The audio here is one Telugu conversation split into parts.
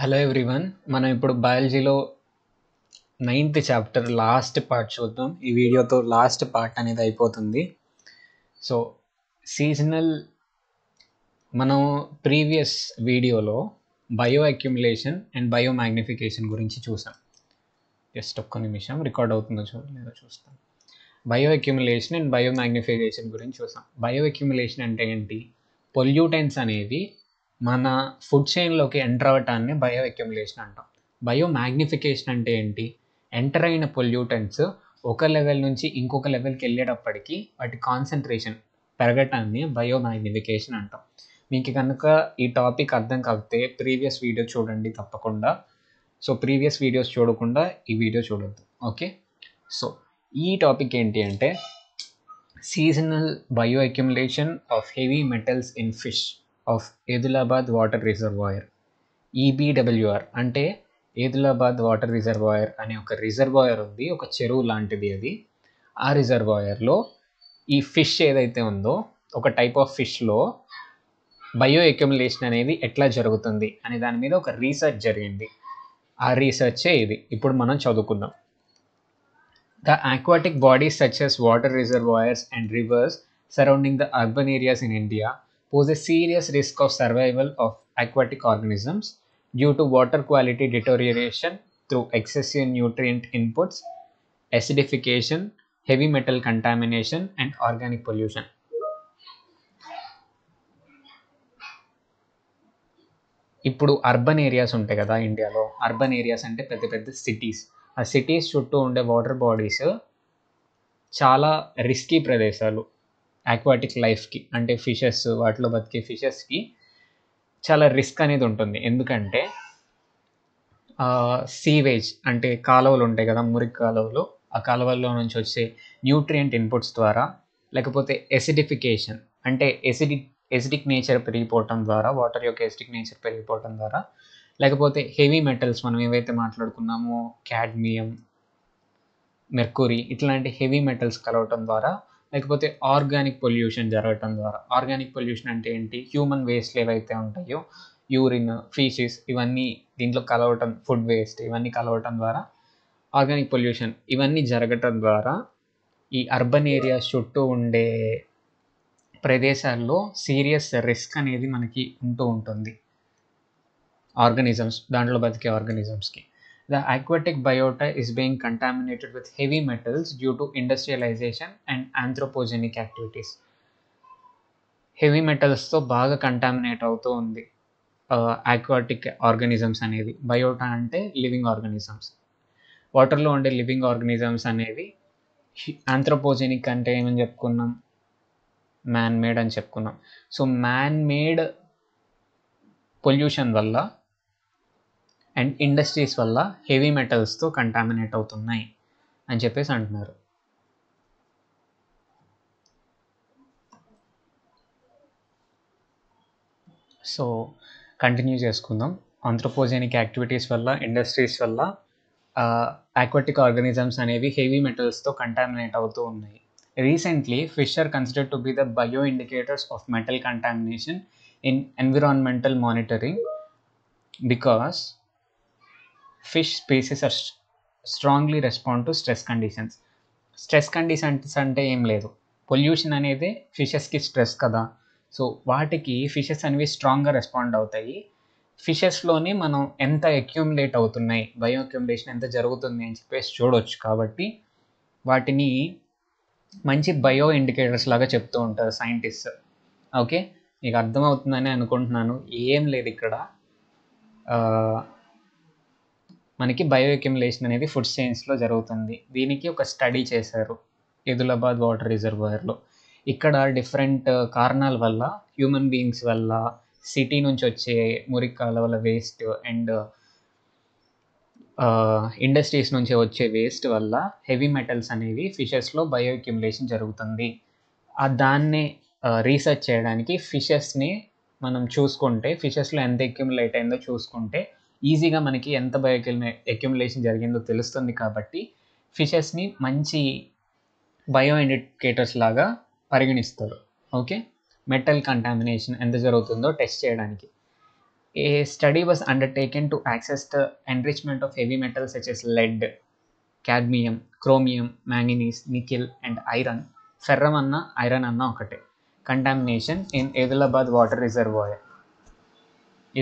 హలో ఎవ్రీవన్ మనం ఇప్పుడు బయాలజీలో నైన్త్ చాప్టర్ లాస్ట్ పార్ట్ చూద్దాం ఈ వీడియోతో లాస్ట్ పార్ట్ అనేది అయిపోతుంది సో సీజనల్ మనం ప్రీవియస్ వీడియోలో bio accumulation and bio magnification గురించి చూసాం జస్ట్ ఒక్క నిమిషం రికార్డ్ అవుతుందో చూడలేదో చూస్తాం bio accumulation and bio magnification గురించి చూసాం బయో అక్యుములేషన్ అంటే ఏంటి పొల్యూటెన్స్ అనేవి మన ఫుడ్ చైన్లోకి ఎంటర్ అవ్వటాన్ని బయో అక్యుములేషన్ అంటాం బయో మ్యాగ్నిఫికేషన్ అంటే ఏంటి ఎంటర్ అయిన పొల్యూటెంట్స్ ఒక లెవెల్ నుంచి ఇంకొక లెవెల్కి వెళ్ళేటప్పటికి వాటి కాన్సన్ట్రేషన్ పెరగటాన్ని బయో మ్యాగ్నిఫికేషన్ అంటాం మీకు కనుక ఈ టాపిక్ అర్థం కాకపోతే ప్రీవియస్ వీడియో చూడండి తప్పకుండా సో ప్రీవియస్ వీడియోస్ చూడకుండా ఈ వీడియో చూడద్దు ఓకే సో ఈ టాపిక్ ఏంటి అంటే seasonal bio accumulation of heavy metals in fish of Edulabad water reservoir EBWR అంటే ఏదులాబాద్ వాటర్ రిజర్వాయర్ అనే ఒక రిజర్వాయర్ ఉంది ఒక చెరువు లాంటిది అది ఆ రిజర్వాయర్లో ఈ ఫిష్ ఏదైతే ఉందో ఒక టైప్ ఆఫ్ ఫిష్లో బయో ఎక్యుములేషన్ అనేది ఎట్లా జరుగుతుంది అనే దాని మీద ఒక రీసెర్చ్ జరిగింది ఆ రీసెర్చే ఇది ఇప్పుడు మనం చదువుకుందాం the aquatic bodies such as water reservoirs and rivers surrounding the urban areas in India pose a serious risk of survival of aquatic organisms due to water quality deterioration through excessive nutrient inputs, acidification, heavy metal contamination and organic pollution. ఇప్పుడు అర్బన్ ఏరియాస్ ఉంటాయి కదా ఇండియాలో అర్బన్ ఏరియాస్ అంటే పెద్ద పెద్ద సిటీస్ ఆ సిటీస్ చుట్టూ ఉండే వాటర్ బాడీస్ చాలా రిస్కీ ప్రదేశాలు ఆక్వాటిక్ లైఫ్కి అంటే ఫిషెస్ వాటిలో బతికే ఫిషెస్కి చాలా రిస్క్ అనేది ఉంటుంది ఎందుకంటే సీవేజ్ అంటే కాలువలు ఉంటాయి కదా మురికి కాలువలు ఆ కాలువల్లో నుంచి వచ్చే న్యూట్రియంట్ ఇన్పుట్స్ ద్వారా లేకపోతే ఎసిడిఫికేషన్ అంటే ఎసిడి ఎసిడిక్ నేచర్ పెరిగిపోవటం ద్వారా వాటర్ యొక్క ఎసిడిక్ నేచర్ పెరిగిపోవటం ద్వారా లేకపోతే హెవీ మెటల్స్ మనం ఏవైతే మాట్లాడుకున్నామో క్యాడ్మియం మెర్కూరీ ఇట్లాంటి హెవీ మెటల్స్ కలవటం ద్వారా లేకపోతే ఆర్గానిక్ పొల్యూషన్ జరగటం ద్వారా ఆర్గానిక్ పొల్యూషన్ అంటే ఏంటి హ్యూమన్ వేస్ట్లు ఏవైతే ఉంటాయో యూరిన్ ఫీషెస్ ఇవన్నీ దీంట్లో కలవటం ఫుడ్ వేస్ట్ ఇవన్నీ కలవటం ద్వారా ఆర్గానిక్ పొల్యూషన్ ఇవన్నీ జరగటం ద్వారా ఈ అర్బన్ ఏరియాస్ చుట్టూ ఉండే ప్రదేశాల్లో సీరియస్ రిస్క్ అనేది మనకి ఉంటూ ఉంటుంది ఆర్గనిజమ్స్ దాంట్లో బతికే ఆర్గనిజమ్స్కి The aquatic biota is being contaminated with heavy metals due to industrialization and anthropogenic activities. Heavy మెటల్స్తో బాగా కంటామినేట్ అవుతూ ఉంది ఆక్వాటిక్ ఆర్గనిజమ్స్ అనేవి బయోటా అంటే లివింగ్ ఆర్గనిజమ్స్ వాటర్లో ఉండే లివింగ్ ఆర్గనిజమ్స్ అనేవి ఆంథ్రోపోజెనిక్ అంటే ఏమని చెప్పుకున్నాం మ్యాన్ మేడ్ అని చెప్పుకున్నాం సో మ్యాన్ మేడ్ పొల్యూషన్ వల్ల అండ్ ఇండస్ట్రీస్ వల్ల హెవీ మెటల్స్తో కంటామినేట్ అవుతున్నాయి అని చెప్పేసి అంటున్నారు సో కంటిన్యూ చేసుకుందాం ఆంథ్రోపోజెనిక్ యాక్టివిటీస్ వల్ల ఇండస్ట్రీస్ వల్ల ఆక్వాటిక్ ఆర్గానిజమ్స్ అనేవి హెవీ మెటల్స్తో కంటామినేట్ అవుతూ ఉన్నాయి recently fish are to be the bio indicators of metal contamination in environmental monitoring because fish species are strongly respond to stress conditions stress conditions అంటే ఏం లేదు పొల్యూషన్ అనేది ఫిషెస్కి స్ట్రెస్ కదా సో వాటికి ఫిషెస్ అనేవి స్ట్రాంగ్గా రెస్పాండ్ అవుతాయి ఫిషెస్లోని మనం ఎంత అక్యూములేట్ అవుతున్నాయి బయో అక్యూములేషన్ ఎంత జరుగుతుంది అని చెప్పేసి చూడవచ్చు కాబట్టి వాటిని మంచి బయో ఇండికేటర్స్ లాగా చెప్తూ ఉంటారు సైంటిస్ట్ ఓకే నీకు అర్థమవుతుందని అనుకుంటున్నాను ఏం లేదు ఇక్కడ మనకి బయోఎక్యుములేషన్ అనేది ఫుడ్ సైన్స్లో జరుగుతుంది దీనికి ఒక స్టడీ చేశారు ఎదులాబాద్ వాటర్ రిజర్వాయర్లో ఇక్కడ డిఫరెంట్ కారణాల వల్ల హ్యూమన్ బీయింగ్స్ వల్ల సిటీ నుంచి వచ్చే మురికాల వల్ల వేస్ట్ అండ్ ఇండస్ట్రీస్ నుంచి వచ్చే వేస్ట్ వల్ల హెవీ మెటల్స్ అనేవి ఫిషెస్లో బయోఎక్యుములేషన్ జరుగుతుంది ఆ దాన్ని రీసెర్చ్ uh, చేయడానికి ఫిషెస్ని మనం చూసుకుంటే ఫిషెస్లో ఎంత ఎక్యుములేట్ అయిందో చూసుకుంటే ఈజీగా మనకి ఎంత బయోక్యులే అక్యుములేషన్ జరిగిందో తెలుస్తుంది కాబట్టి ఫిషెస్ని మంచి బయో ఇండికేటర్స్ లాగా పరిగణిస్తారు ఓకే మెటల్ కంటామినేషన్ ఎంత జరుగుతుందో టెస్ట్ చేయడానికి a study was undertaken to assess the enrichment of heavy metals such as lead cadmium chromium manganese nickel and iron ferrum అన్న ఐరన్ అన్న ఒకటే contamination in Edulabad water reservoir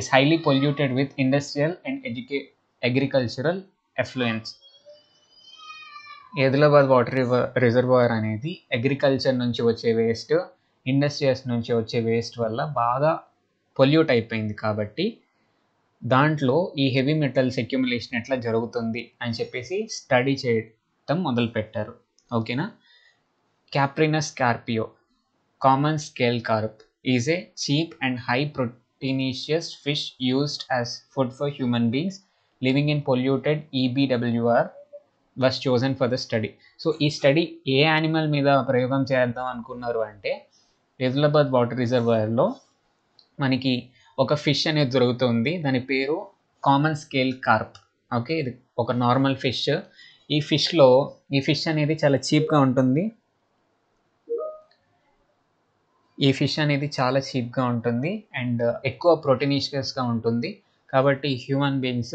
is highly polluted with industrial and agricultural effluents. Edulabad water reservoir అనేది అగ్రికల్చర్ నుంచి వచ్చే వేస్ట్ ఇండస్ట్రీస్ నుంచి వచ్చే వేస్ట్ వల్ల బాగా పొల్యూట్ అయిపోయింది కాబట్టి దాంట్లో ఈ హెవీ మెటల్స్ అక్యుములేషన్ ఎట్లా జరుగుతుంది అని చెప్పేసి స్టడీ చేయటం మొదలుపెట్టారు ఓకేనా Cyprinus carpio common scale carp is a cheap and high pro actinaceous fish used as food for human beings living in polluted EBWR was chosen for the study. So ఈ స్టడీ ఏ యానిమల్ మీద ప్రయోగం చేద్దాం అనుకున్నారు అంటే హైదరాబాద్ వాటర్ రిజర్వాయర్లో మనకి ఒక ఫిష్ అనేది దొరుకుతుంది దాని పేరు కామన్ స్కేల్ కార్ప్ ఓకే ఇది ఒక నార్మల్ ఫిష్ ఈ ఫిష్లో ఈ ఫిష్ అనేది చాలా చీప్గా ఉంటుంది ఈ ఫిష్ అనేది చాలా చీప్గా ఉంటుంది అండ్ ఎక్కువ ప్రోటీనిషియస్గా ఉంటుంది కాబట్టి హ్యూమన్ బీయింగ్స్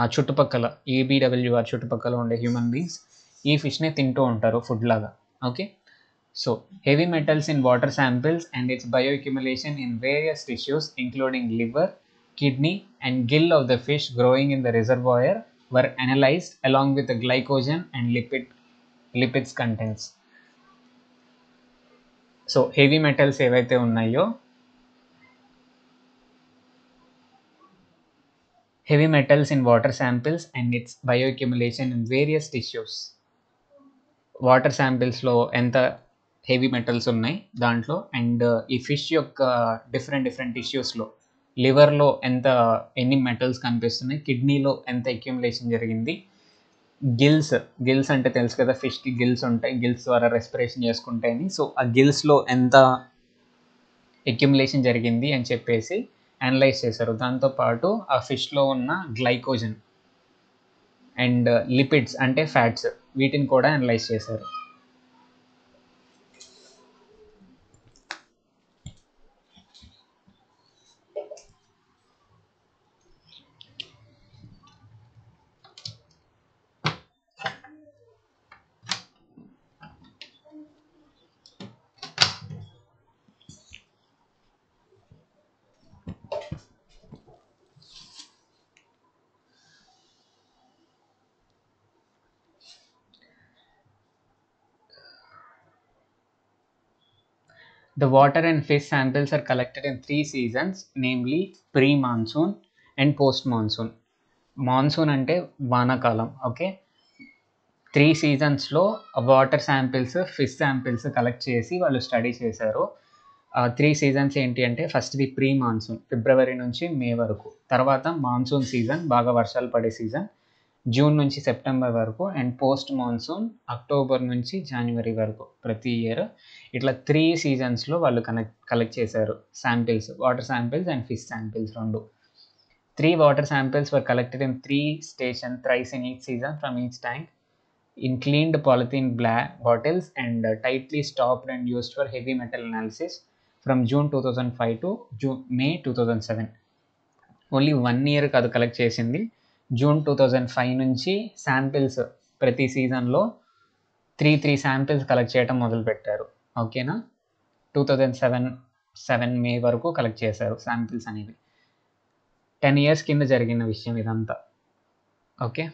ఆ చుట్టుపక్కల ఈబీడబ్ల్యూఆర్ చుట్టుపక్కల ఉండే హ్యూమన్ బీయింగ్స్ ఈ ఫిష్ని తింటూ ఉంటారు ఫుడ్ లాగా okay so heavy metals in water samples and its bioaccumulation in various tissues including liver kidney and gill of the fish growing in the reservoir were analysed along with glycogen and lipid lipids contents so heavy metals ఏవైతే ఉన్నాయో metals in water samples and its bio bioaccumulation in various tissues water శాంపిల్స్లో ఎంత హెవీ మెటల్స్ ఉన్నాయి దాంట్లో అండ్ ఈ ఫిష్ యొక్క డిఫరెంట్ డిఫరెంట్ టిష్యూస్లో లివర్లో ఎంత ఎన్ని మెటల్స్ కనిపిస్తున్నాయి కిడ్నీలో ఎంత అక్యుములేషన్ జరిగింది గిల్స్ గిల్స్ అంటే తెలుసు కదా ఫిష్కి గిల్స్ ఉంటాయి గిల్స్ ద్వారా రెస్పిరేషన్ చేసుకుంటాయని సో ఆ గిల్స్లో ఎంత ఎక్యుములేషన్ జరిగింది అని చెప్పేసి అనలైజ్ చేశారు దాంతోపాటు ఆ ఫిష్లో ఉన్న గ్లైకోజన్ అండ్ లిపిడ్స్ అంటే ఫ్యాట్స్ వీటిని కూడా అనలైజ్ చేశారు The water and fish samples are collected in three seasons, namely pre-monsoon and post-monsoon. Monsoon అంటే వానాకాలం ఓకే త్రీ సీజన్స్లో water samples fish samples collect చేసి వాళ్ళు స్టడీ చేశారు త్రీ సీజన్స్ ఏంటి అంటే ఫస్ట్ది ప్రీ మాన్సూన్ ఫిబ్రవరి నుంచి మే వరకు తర్వాత మాన్సూన్ సీజన్ బాగా వర్షాలు పడే సీజన్ జూన్ నుంచి సెప్టెంబర్ వరకు అండ్ పోస్ట్ మాన్సూన్ అక్టోబర్ నుంచి జనవరి వరకు ప్రతి ఇయర్ ఇట్లా త్రీ సీజన్స్లో వాళ్ళు కనెక్ట్ కలెక్ట్ చేశారు samples water samples and fish samples రెండు three water samples were collected in three station thrice in each season from each tank in cleaned polythene బ్లా bottles and tightly stopped and used for heavy metal analysis from June two thousand five to June May two thousand seven only one year కాదు కలెక్ట్ చేసింది జూన్ టూ థౌజండ్ ఫైవ్ నుంచి శాంపిల్స్ ప్రతి సీజన్లో త్రీ త్రీ శాంపిల్స్ కలెక్ట్ చేయడం మొదలుపెట్టారు ఓకేనా two thousand seven seven May వరకు కలెక్ట్ చేశారు శాంపిల్స్ అనేవి టెన్ ఇయర్స్ కింద జరిగిన విషయం ఇదంతా okay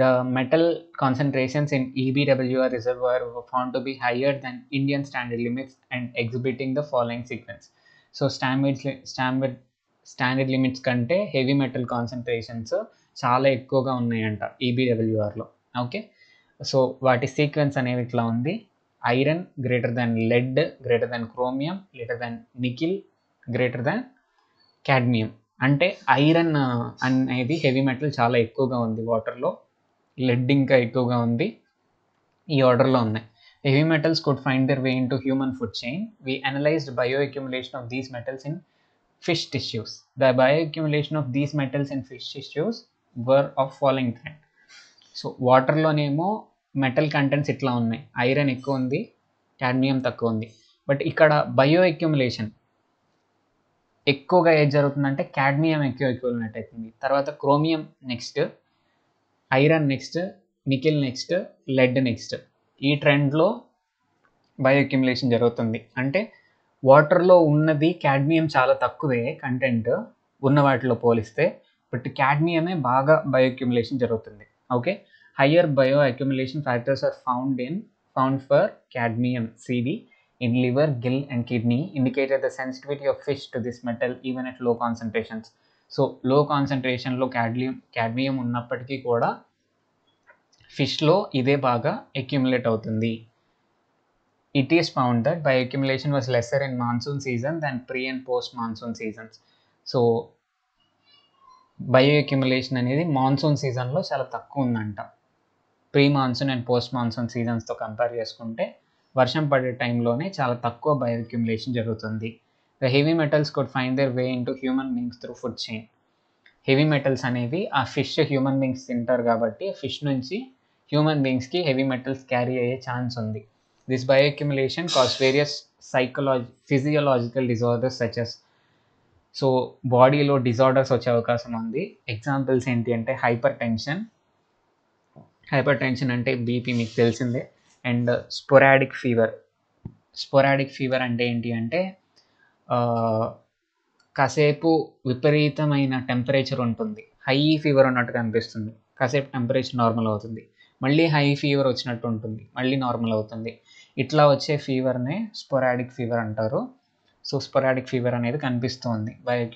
the metal concentrations in EBWR reservoir found to be higher than Indian standard limits and exhibiting the following sequence so standard standard standard limits కంటే హెవీ మెటల్ కాన్సన్ట్రేషన్స్ చాలా ఎక్కువగా ఉన్నాయంట ఈబీడబ్ల్యూఆర్లో e ఓకే సో వాటి సీక్వెన్స్ అనేవి ఇట్లా ఉంది iron greater than lead greater than chromium greater than nickel greater than cadmium అంటే ఐరన్ అనేది హెవీ మెటల్ చాలా ఎక్కువగా ఉంది వాటర్లో లెడ్ ఇంకా ఎక్కువగా ఉంది ఈ ఆర్డర్లో ఉన్నాయి heavy metals could find their way in to human food chain we analysed bio accumulation of these metals in fish tissues. The bioaccumulation of these metals in fish tissues were of following trend. So వాటర్లోనేమో మెటల్ కంటెంట్స్ ఇట్లా ఉన్నాయి ఐరన్ ఎక్కువ ఉంది క్యాడ్మియం తక్కువ ఉంది బట్ ఇక్కడ బయో అక్యుములేషన్ ఎక్కువగా ఏది జరుగుతుందంటే క్యాడ్మియం ఎక్కువ ఉన్నట్టు అవుతుంది తర్వాత chromium next iron next nickel next lead next ఈ ట్రెండ్లో బయోక్యుములేషన్ జరుగుతుంది అంటే వాటర్లో ఉన్నది క్యాడ్మియం చాలా తక్కువే కంటెంట్ ఉన్న వాటిలో పోలిస్తే బట్ క్యాడ్మియమే బాగా బయో అక్యుములేషన్ జరుగుతుంది okay higher bio accumulation factors are found in found for cadmium CD in liver gill and kidney indicated the sensitivity of fish to this metal even at low concentrations so low కాన్సన్ట్రేషన్లో క్యాడ్మియం క్యాడ్మియం ఉన్నప్పటికీ కూడా ఫిష్లో ఇదే బాగా అక్యుములేట్ అవుతుంది it is found that bioaccumulation was lesser in monsoon season than pre and post monsoon seasons so bioaccumulation అనేది మాన్సూన్ సీజన్లో చాలా తక్కువ ఉందంట pre monsoon and post monsoon సీజన్స్తో కంపేర్ చేసుకుంటే వర్షం పడే టైంలోనే చాలా తక్కువ బయోఅక్యుములేషన్ జరుగుతుంది the heavy metals could find their way into human beings through food chain heavy metals అనేవి ఆ ఫిష్ హ్యూమన్ బీయింగ్స్ తింటారు కాబట్టి ఫిష్ నుంచి హ్యూమన్ బీయింగ్స్కి హెవీ మెటల్స్ క్యారీ అయ్యే ఛాన్స్ ఉంది this bioaccumulation causes various various physiological disorders such as so బాడీలో డిజార్డర్స్ వచ్చే అవకాశం ఉంది ఎగ్జాంపుల్స్ ఏంటి అంటే హైపర్ టెన్షన్ హైపర్ టెన్షన్ అంటే బీపీ మీకు తెలిసిందే and sporadic fever sporadic fever అంటే ఏంటి అంటే కాసేపు విపరీతమైన టెంపరేచర్ ఉంటుంది హై ఫీవర్ ఉన్నట్టుగా అనిపిస్తుంది కాసేపు టెంపరేచర్ నార్మల్ అవుతుంది మళ్ళీ హై ఫీవర్ వచ్చినట్టు ఉంటుంది మళ్ళీ నార్మల్ అవుతుంది ఇట్లా వచ్చే ఫీవర్నే స్పొరాడిక్ ఫీవర్ అంటారు సో స్పొరాడిక్ ఫీవర్ అనేది కనిపిస్తుంది బయో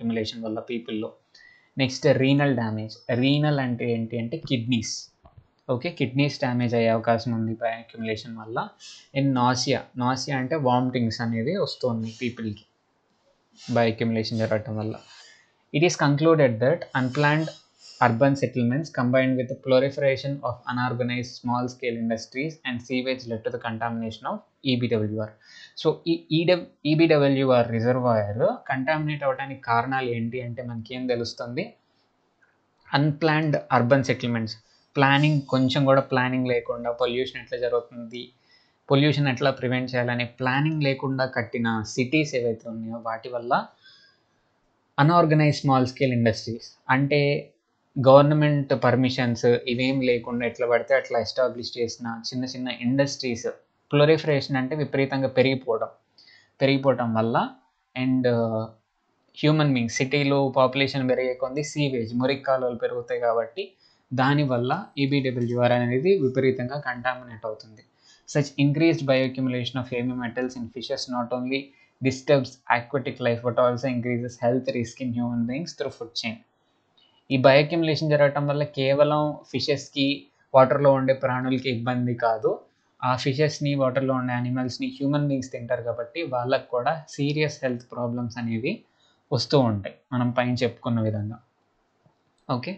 వల్ల పీపుల్లో నెక్స్ట్ రీనల్ డ్యామేజ్ రీనల్ అంటే ఏంటి అంటే కిడ్నీస్ ఓకే కిడ్నీస్ డ్యామేజ్ అయ్యే అవకాశం ఉంది బయో వల్ల అండ్ నాసియా నాసియా అంటే వామిటింగ్స్ అనేది వస్తుంది పీపుల్కి బయో జరగటం వల్ల it is concluded that unplanned urban settlements combined with proliferation of unorganise small scale industries and sewage let the contamination of contamination of so e ఈ ఈబిడబ్ల్యూఆర్ రిజర్వాయర్ కంటామినేట్ అవ్వడానికి కారణాలు ఏంటి అంటే మనకేం తెలుస్తుంది అన్ప్లాన్డ్ అర్బన్ సెటిల్మెంట్స్ ప్లానింగ్ కొంచెం కూడా ప్లానింగ్ లేకుండా పొల్యూషన్ ఎట్లా జరుగుతుంది పొల్యూషన్ ఎట్లా ప్రివెంట్ చేయాలనే ప్లానింగ్ లేకుండా కట్టిన సిటీస్ ఏవైతే ఉన్నాయో వాటి వల్ల అన్ఆర్గనైజ్ స్మాల్ స్కేల్ ఇండస్ట్రీస్ అంటే గవర్నమెంట్ పర్మిషన్స్ ఇవేం లేకుండా ఎట్లా పడితే అట్లా ఎస్టాబ్లిష్ చేసిన చిన్న చిన్న ఇండస్ట్రీస్ క్లోరిఫరేషన్ అంటే విపరీతంగా పెరిగిపోవడం పెరిగిపోవడం వల్ల అండ్ హ్యూమన్ బీయింగ్ సిటీలో పాపులేషన్ పెరిగే కొంది సీవేజ్ మురికి కాలువలు పెరుగుతాయి కాబట్టి దానివల్ల ఈబీడబ్ల్యూఆర్ e అనేది విపరీతంగా కంటామినేట్ అవుతుంది such increased bioaccumulation of heavy metals in fishes not only disturbs aquatic life but also increases health risk in human beings through food chain ఈ బయోక్యుములేషన్ జరగటం వల్ల కేవలం ఫిషెస్కి వాటర్లో ఉండే ప్రాణులకి ఇబ్బంది కాదు ఆ ఫిషెస్ని వాటర్లో ఉండే యానిమల్స్ని హ్యూమన్ బీయింగ్స్ తింటారు కాబట్టి వాళ్ళకు కూడా సీరియస్ హెల్త్ ప్రాబ్లమ్స్ అనేవి వస్తూ ఉంటాయి మనం పైన చెప్పుకున్న విధంగా okay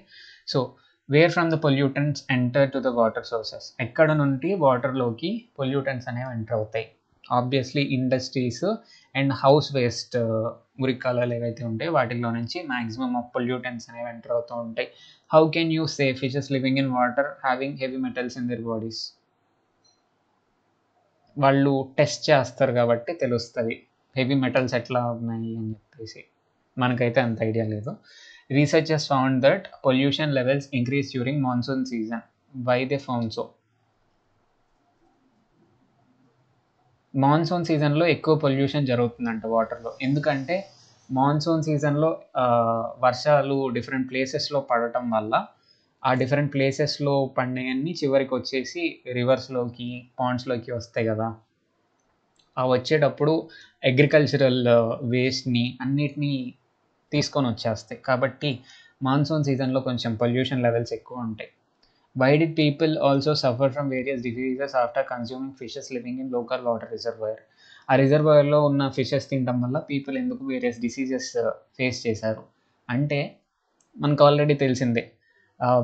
so where from the pollutants enter to the water sources ఎక్కడ నుండి వాటర్లోకి పొల్యూటెంట్స్ అనేవి ఎంటర్ అవుతాయి obviously industries and house waste మురికాలాలు ఏవైతే ఉంటాయి వాటిల్లో నుంచి మ్యాక్సిమం ఆఫ్ పొల్యూటెన్స్ అనేవి ఎంటర్ అవుతూ ఉంటాయి how can you say fishes living in water having heavy metals in their bodies వాళ్ళు టెస్ట్ చేస్తారు కాబట్టి తెలుస్తుంది హెవీ మెటల్స్ ఎట్లా ఉన్నాయి అని చెప్పేసి మనకైతే అంత ఐడియా లేదు research found that pollution levels increase during monsoon season why they found so monsoon సీజన్లో ఎక్కువ పొల్యూషన్ జరుగుతుందంట వాటర్లో ఎందుకంటే మాన్సూన్ సీజన్లో వర్షాలు డిఫరెంట్ ప్లేసెస్లో పడటం వల్ల ఆ డిఫరెంట్ ప్లేసెస్లో పండేవన్నీ చివరికి వచ్చేసి రివర్స్లోకి పాండ్స్లోకి వస్తాయి కదా ఆ వచ్చేటప్పుడు అగ్రికల్చరల్ వేస్ట్ని అన్నిటినీ తీసుకొని వచ్చేస్తాయి కాబట్టి మాన్సూన్ సీజన్లో కొంచెం పొల్యూషన్ లెవెల్స్ ఎక్కువ ఉంటాయి why the people also suffer from various diseases after consuming fishes living in local water reservoir ఆ రిజర్వాయర్లో ఉన్న ఫిషెస్ తినడం వల్ల పీపుల్ ఎందుకు వేరియస్ డిసీజెస్ ఫేస్ చేశారు అంటే మనకు ఆల్రెడీ తెలిసిందే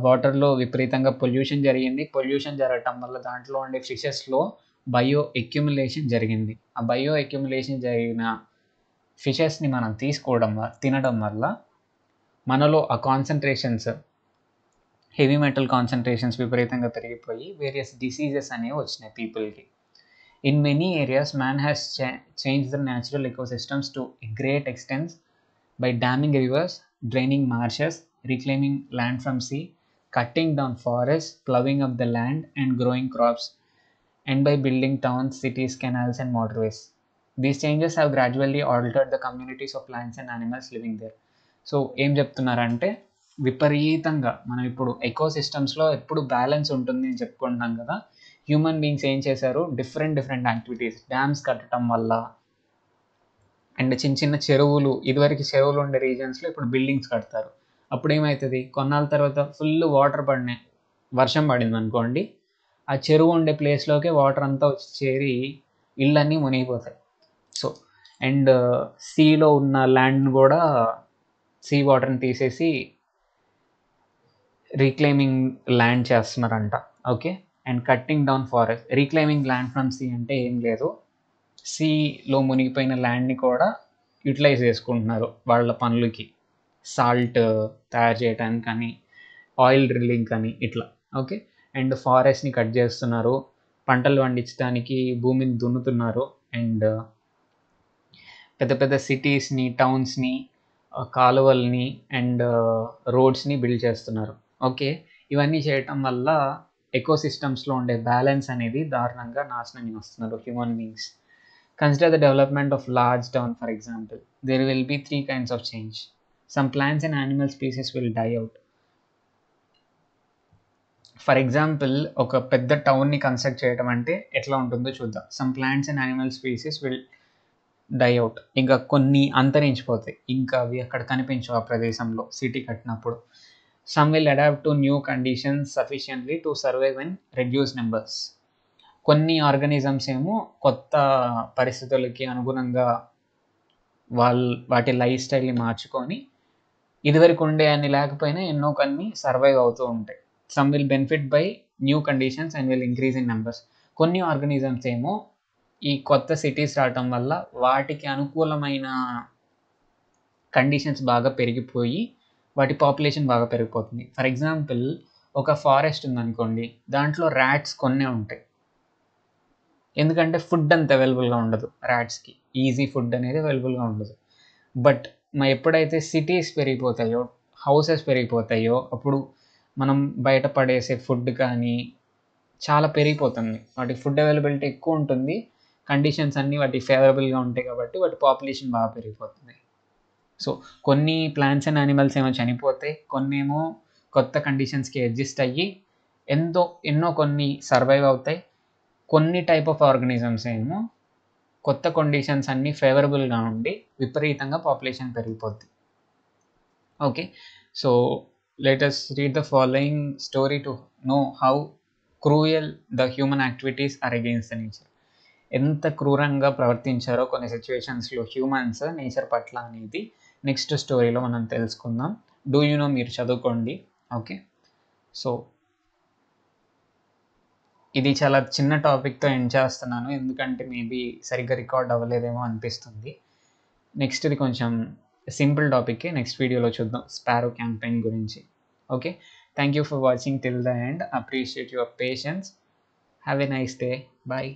వాటర్లో విపరీతంగా పొల్యూషన్ జరిగింది పొల్యూషన్ జరగటం వల్ల దాంట్లో ఉండే ఫిషెస్లో బయో ఎక్యుములేషన్ జరిగింది ఆ బయో ఎక్యుములేషన్ జరిగిన ఫిషెస్ని మనం తీసుకోవడం తినడం వల్ల మనలో ఆ కాన్సన్ట్రేషన్స్ హెవీ మెటల్ కాన్సన్ట్రేషన్స్ విపరీతంగా పెరిగిపోయి వేరియస్ డిసీజెస్ అనేవి వచ్చినాయి పీపుల్కి in many areas man has change the natural systems to great extents by damming rivers draining marshes reclaiming land from sea cutting down forest ploughing up the land and growing crops and by building towns cities canals and waterways. These changes have gradually altered the communities of plants and animals living there so ఏం చెప్తున్నారంటే విపరీతంగా మనం ఇప్పుడు ఎకో సిస్టమ్స్లో ఎప్పుడు బ్యాలెన్స్ ఉంటుంది అని చెప్పుకుంటున్నాం కదా హ్యూమన్ బీయింగ్స్ ఏం చేశారు డిఫరెంట్ డిఫరెంట్ యాక్టివిటీస్ డ్యామ్స్ కట్టడం వల్ల అండ్ చిన్న చిన్న చెరువులు ఇదివరకు చెరువులు ఉండే రీజన్స్లో ఇప్పుడు బిల్డింగ్స్ కడతారు అప్పుడు ఏమవుతుంది కొన్నాళ్ళ తర్వాత ఫుల్ వాటర్ పడినాయి వర్షం పడింది అనుకోండి ఆ చెరువు ఉండే ప్లేస్లోకే వాటర్ అంతా వచ్చి చేరి ఇళ్ళన్నీ మునిగిపోతాయి సో అండ్ సీలో ఉన్న ల్యాండ్ని కూడా సీ వాటర్ని తీసేసి రీక్లైమింగ్ ల్యాండ్ చేస్తున్నారంట okay and cutting down forest reclaiming land from sea అంటే ఏం లేదు సీలో మునిగిపోయిన ల్యాండ్ని కూడా యూటిలైజ్ చేసుకుంటున్నారు వాళ్ళ పనులకి సాల్ట్ తయారు చేయడానికి కానీ ఆయిల్ డ్రిల్లింగ్ కానీ ఇట్లా ఓకే అండ్ ఫారెస్ట్ని కట్ చేస్తున్నారు పంటలు పండించడానికి భూమిని దున్నుతున్నారు అండ్ పెద్ద పెద్ద సిటీస్ని టౌన్స్ని కాలువల్ని అండ్ రోడ్స్ని బిల్డ్ చేస్తున్నారు ఓకే ఇవన్నీ చేయటం వల్ల ఎకో సిస్టమ్స్లో ఉండే బ్యాలెన్స్ అనేది దారుణంగా నాశనం చేస్తున్నారు human beings consider the development of large town for example there will be three kinds of change some plants and animal species will die out for example ఒక పెద్ద టౌన్ని కన్స్ట్రక్ట్ చేయడం అంటే ఎట్లా ఉంటుందో చూద్దాం some plants and animal species will die out ఇంకా కొన్ని అంతరించిపోతాయి ఇంకా అవి అక్కడ కనిపించవు ఆ ప్రదేశంలో సిటీ కట్టినప్పుడు Some will adapt to new conditions sufficiently to survive in reduced numbers. కొన్ని ఆర్గనిజమ్స్ ఏమో కొత్త పరిస్థితులకి అనుగుణంగా వాళ్ళ వాటి లైఫ్ స్టైల్ని మార్చుకొని ఇదివరకు ఉండే అన్ని లేకపోయినా ఎన్నో కొన్ని సర్వైవ్ అవుతూ ఉంటాయి some will benefit by new conditions and will increase in numbers కొన్ని ఆర్గనిజమ్స్ ఏమో ఈ కొత్త సిటీస్ రావటం వల్ల వాటికి అనుకూలమైన కండిషన్స్ బాగా పెరిగిపోయి వాటి పాపులేషన్ బాగా పెరిగిపోతుంది ఫర్ ఎగ్జాంపుల్ ఒక ఫారెస్ట్ ఉందనుకోండి దాంట్లో ర్యాట్స్ కొన్ని ఉంటాయి ఎందుకంటే ఫుడ్ అంత అవైలబుల్గా ఉండదు ర్యాట్స్కి ఈజీ ఫుడ్ అనేది అవైలబుల్గా ఉండదు బట్ మా ఎప్పుడైతే సిటీస్ పెరిగిపోతాయో హౌసెస్ పెరిగిపోతాయో అప్పుడు మనం బయట పడేసే ఫుడ్ కానీ చాలా పెరిగిపోతుంది వాటి ఫుడ్ అవైలబిలిటీ ఎక్కువ ఉంటుంది కండిషన్స్ అన్నీ వాటి ఫేవరబుల్గా ఉంటాయి కాబట్టి వాటి పాపులేషన్ బాగా పెరిగిపోతుంది సో కొన్ని ప్లాంట్స్ అండ్ యానిమల్స్ ఏమో చనిపోతాయి కొన్ని ఏమో కొత్త కండిషన్స్కి అడ్జస్ట్ అయ్యి ఎంతో ఎన్నో కొన్ని సర్వైవ్ అవుతాయి కొన్ని టైప్ ఆఫ్ ఆర్గనిజమ్స్ ఏమో కొత్త కండిషన్స్ అన్నీ ఫేవరబుల్గా ఉండి విపరీతంగా పాపులేషన్ పెరిగిపోద్ది okay so latest read the following story to know how cruel the human activities are against the nature ఎంత క్రూరంగా ప్రవర్తించారో కొన్ని సిచ్యువేషన్స్లో హ్యూమన్స్ నేచర్ పట్ల అనేది నెక్స్ట్ స్టోరీలో మనం తెలుసుకుందాం డూ యూ నో మీరు చదువుకోండి ఓకే సో ఇది చాలా చిన్న టాపిక్తో ఎండ్ చేస్తున్నాను ఎందుకంటే మేబీ సరిగ్గా రికార్డ్ అవ్వలేదేమో అనిపిస్తుంది నెక్స్ట్ ఇది కొంచెం సింపుల్ టాపిక్కే నెక్స్ట్ వీడియోలో చూద్దాం స్పారో క్యాంపెయిన్ గురించి okay thank you for watching till the end appreciate your patience have a nice day bye